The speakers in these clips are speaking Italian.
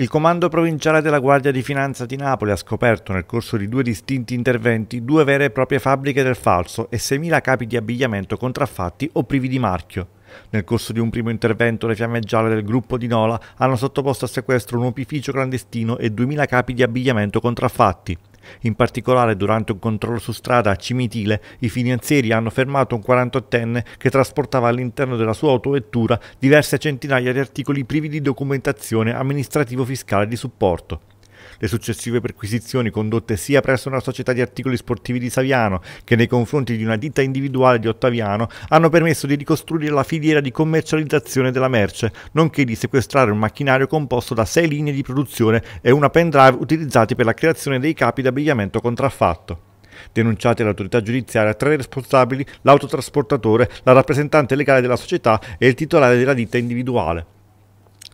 Il Comando Provinciale della Guardia di Finanza di Napoli ha scoperto nel corso di due distinti interventi due vere e proprie fabbriche del falso e 6.000 capi di abbigliamento contraffatti o privi di marchio. Nel corso di un primo intervento le fiamme gialle del gruppo di Nola hanno sottoposto a sequestro un opificio clandestino e 2.000 capi di abbigliamento contraffatti. In particolare durante un controllo su strada a Cimitile i finanzieri hanno fermato un 48enne che trasportava all'interno della sua autovettura diverse centinaia di articoli privi di documentazione amministrativo-fiscale di supporto. Le successive perquisizioni condotte sia presso una società di articoli sportivi di Saviano che nei confronti di una ditta individuale di Ottaviano hanno permesso di ricostruire la filiera di commercializzazione della merce, nonché di sequestrare un macchinario composto da sei linee di produzione e una pendrive utilizzati per la creazione dei capi di abbigliamento contraffatto. Denunciati all'autorità giudiziaria tra i responsabili, l'autotrasportatore, la rappresentante legale della società e il titolare della ditta individuale.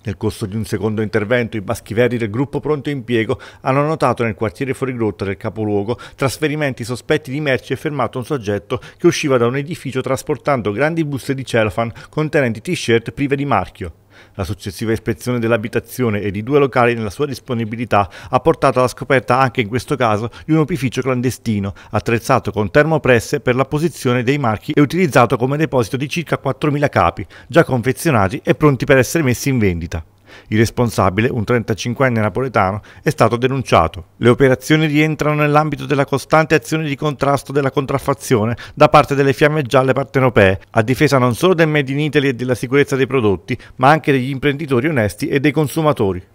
Nel corso di un secondo intervento i baschiverdi del gruppo Pronto Impiego hanno notato nel quartiere fuorigrotta del capoluogo trasferimenti sospetti di merci e fermato un soggetto che usciva da un edificio trasportando grandi buste di cellophane contenenti t-shirt prive di marchio. La successiva ispezione dell'abitazione e di due locali nella sua disponibilità ha portato alla scoperta anche in questo caso di un opificio clandestino, attrezzato con termopresse per la posizione dei marchi e utilizzato come deposito di circa 4.000 capi, già confezionati e pronti per essere messi in vendita. Il responsabile, un 35enne napoletano, è stato denunciato. Le operazioni rientrano nell'ambito della costante azione di contrasto della contraffazione da parte delle fiamme gialle partenopee, a difesa non solo del Made in Italy e della sicurezza dei prodotti, ma anche degli imprenditori onesti e dei consumatori.